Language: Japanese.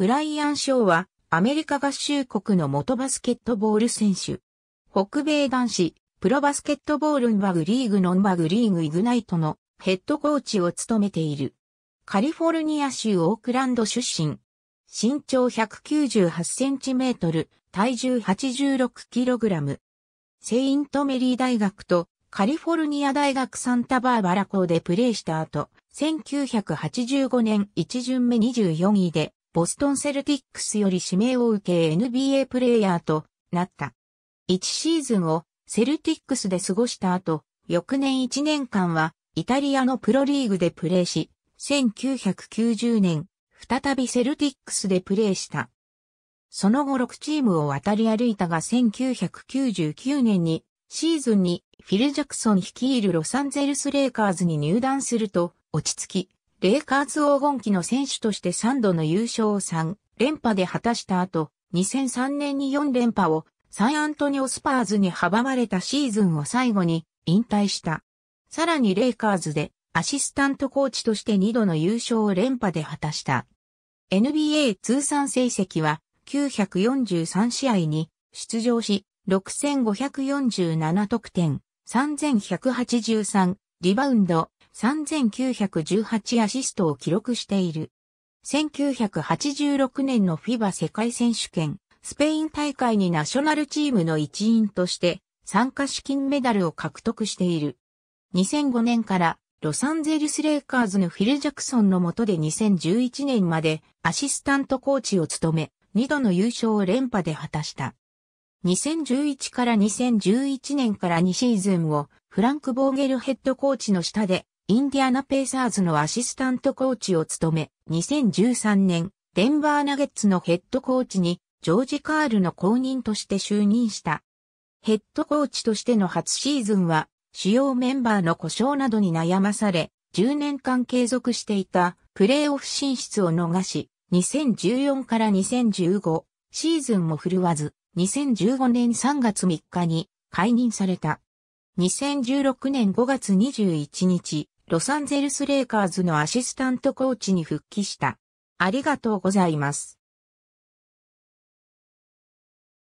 ブライアン・ショーは、アメリカ合衆国の元バスケットボール選手。北米男子、プロバスケットボールンバグリーグノンバグリーグイグナイトのヘッドコーチを務めている。カリフォルニア州オークランド出身。身長198センチメートル、体重86キログラム。セイントメリー大学とカリフォルニア大学サンタバーバラ校でプレーした後、1985年1巡目24位でボストンセルティックスより指名を受け NBA プレイヤーとなった。1シーズンをセルティックスで過ごした後、翌年1年間はイタリアのプロリーグでプレーし、1990年、再びセルティックスでプレーした。その後6チームを渡り歩いたが1999年にシーズンにフィル・ジャクソン率いるロサンゼルス・レイカーズに入団すると落ち着き、レイカーズ黄金期の選手として3度の優勝を3連覇で果たした後、2003年に4連覇をサンアントニオスパーズに阻まれたシーズンを最後に引退した。さらにレイカーズでアシスタントコーチとして2度の優勝を連覇で果たした。NBA 通算成績は943試合に出場し、6547得点、3183リバウンド、3918アシストを記録している。1986年の FIBA 世界選手権、スペイン大会にナショナルチームの一員として参加資金メダルを獲得している。2005年からロサンゼルスレイカーズのフィル・ジャクソンの下で2011年までアシスタントコーチを務め、2度の優勝を連覇で果たした。2011から2011年から2シーズンをフランク・ボーゲルヘッドコーチの下でインディアナペーサーズのアシスタントコーチを務め、2013年、デンバーナゲッツのヘッドコーチに、ジョージ・カールの後任として就任した。ヘッドコーチとしての初シーズンは、主要メンバーの故障などに悩まされ、10年間継続していたプレーオフ進出を逃し、2014から2015シーズンも振るわず、2015年3月3日に解任された。2016年5月21日、ロサンゼルスレイカーズのアシスタントコーチに復帰した。ありがとうございます。